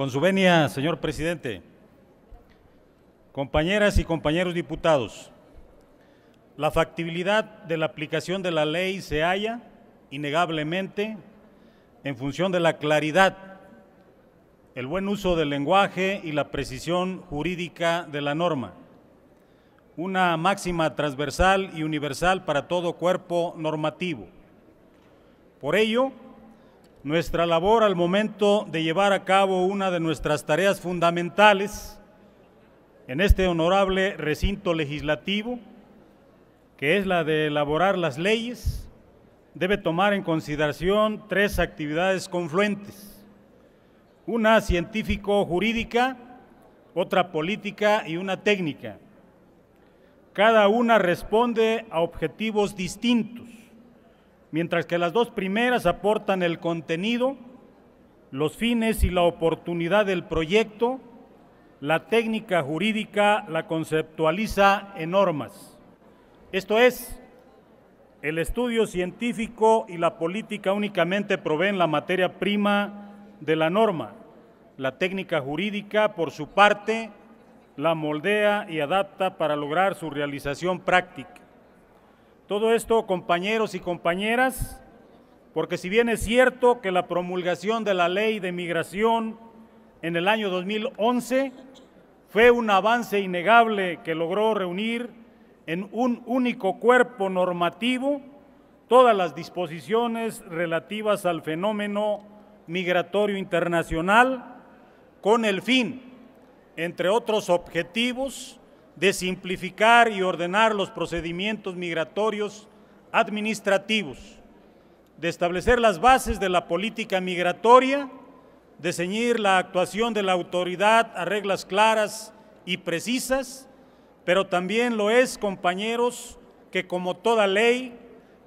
Con su venia, señor presidente, compañeras y compañeros diputados, la factibilidad de la aplicación de la ley se halla innegablemente en función de la claridad, el buen uso del lenguaje y la precisión jurídica de la norma, una máxima transversal y universal para todo cuerpo normativo. Por ello, nuestra labor al momento de llevar a cabo una de nuestras tareas fundamentales en este honorable recinto legislativo, que es la de elaborar las leyes, debe tomar en consideración tres actividades confluentes. Una científico-jurídica, otra política y una técnica. Cada una responde a objetivos distintos mientras que las dos primeras aportan el contenido, los fines y la oportunidad del proyecto, la técnica jurídica la conceptualiza en normas. Esto es, el estudio científico y la política únicamente proveen la materia prima de la norma. La técnica jurídica, por su parte, la moldea y adapta para lograr su realización práctica. Todo esto, compañeros y compañeras, porque si bien es cierto que la promulgación de la ley de migración en el año 2011 fue un avance innegable que logró reunir en un único cuerpo normativo todas las disposiciones relativas al fenómeno migratorio internacional con el fin, entre otros objetivos, de simplificar y ordenar los procedimientos migratorios administrativos, de establecer las bases de la política migratoria, de ceñir la actuación de la autoridad a reglas claras y precisas, pero también lo es, compañeros, que como toda ley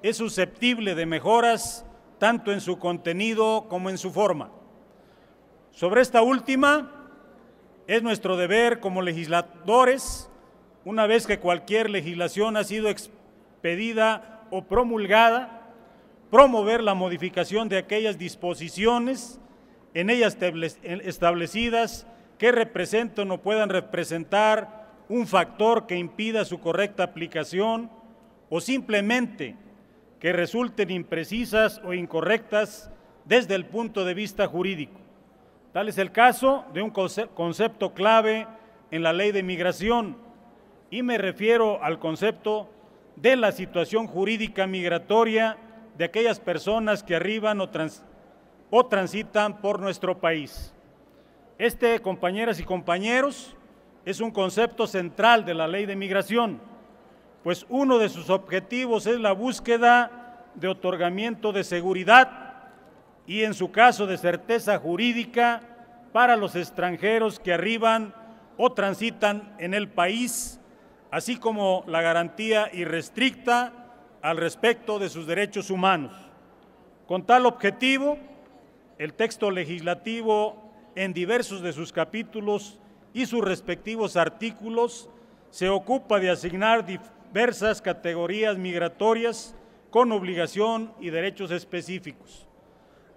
es susceptible de mejoras tanto en su contenido como en su forma. Sobre esta última, es nuestro deber como legisladores una vez que cualquier legislación ha sido expedida o promulgada, promover la modificación de aquellas disposiciones en ellas establecidas que representen o puedan representar un factor que impida su correcta aplicación o simplemente que resulten imprecisas o incorrectas desde el punto de vista jurídico. Tal es el caso de un concepto clave en la ley de migración, y me refiero al concepto de la situación jurídica migratoria de aquellas personas que arriban o, transitan por nuestro país. Este, compañeras y compañeros, es un concepto central de la ley de migración, pues uno de sus objetivos es la búsqueda de otorgamiento de seguridad y en su caso de certeza jurídica para los extranjeros que arriban o transitan en el país así como la garantía irrestricta al respecto de sus derechos humanos. Con tal objetivo, el texto legislativo en diversos de sus capítulos y sus respectivos artículos se ocupa de asignar diversas categorías migratorias con obligación y derechos específicos,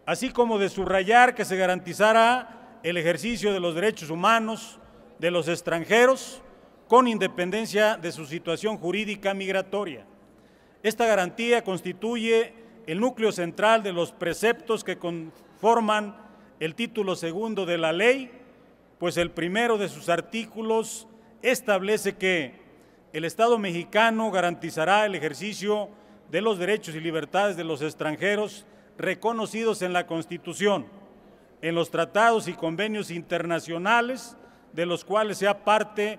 así como de subrayar que se garantizará el ejercicio de los derechos humanos de los extranjeros con independencia de su situación jurídica migratoria. Esta garantía constituye el núcleo central de los preceptos que conforman el título segundo de la ley, pues el primero de sus artículos establece que el Estado mexicano garantizará el ejercicio de los derechos y libertades de los extranjeros reconocidos en la Constitución, en los tratados y convenios internacionales de los cuales sea parte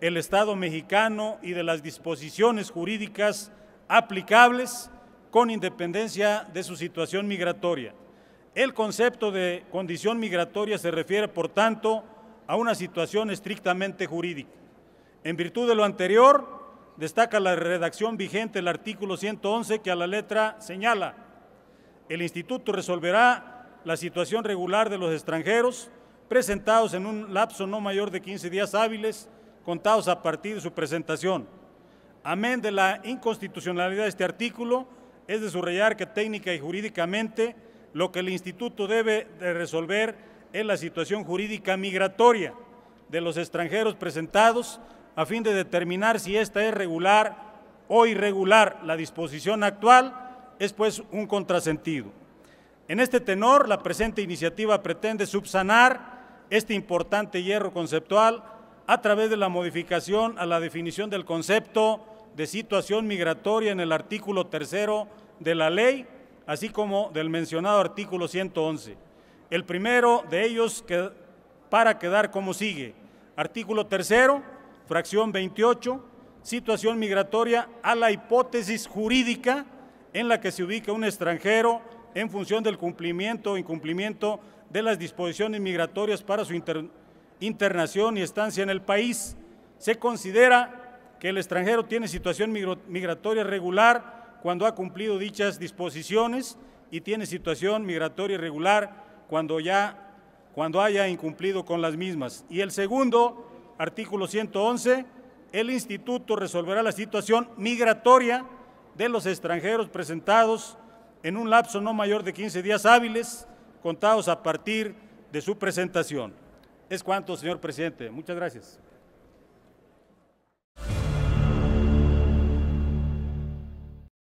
el Estado mexicano y de las disposiciones jurídicas aplicables con independencia de su situación migratoria. El concepto de condición migratoria se refiere, por tanto, a una situación estrictamente jurídica. En virtud de lo anterior, destaca la redacción vigente del artículo 111 que a la letra señala, el Instituto resolverá la situación regular de los extranjeros presentados en un lapso no mayor de 15 días hábiles contados a partir de su presentación. Amén de la inconstitucionalidad de este artículo, es de subrayar que técnica y jurídicamente lo que el Instituto debe de resolver es la situación jurídica migratoria de los extranjeros presentados a fin de determinar si esta es regular o irregular. La disposición actual es pues un contrasentido. En este tenor, la presente iniciativa pretende subsanar este importante hierro conceptual a través de la modificación a la definición del concepto de situación migratoria en el artículo tercero de la ley, así como del mencionado artículo 111. El primero de ellos para quedar como sigue. Artículo tercero, fracción 28, situación migratoria a la hipótesis jurídica en la que se ubica un extranjero en función del cumplimiento o incumplimiento de las disposiciones migratorias para su inter internación y estancia en el país. Se considera que el extranjero tiene situación migratoria regular cuando ha cumplido dichas disposiciones y tiene situación migratoria irregular cuando ya cuando haya incumplido con las mismas. Y el segundo, artículo 111, el instituto resolverá la situación migratoria de los extranjeros presentados en un lapso no mayor de 15 días hábiles contados a partir de su presentación. Es cuanto, señor presidente. Muchas gracias.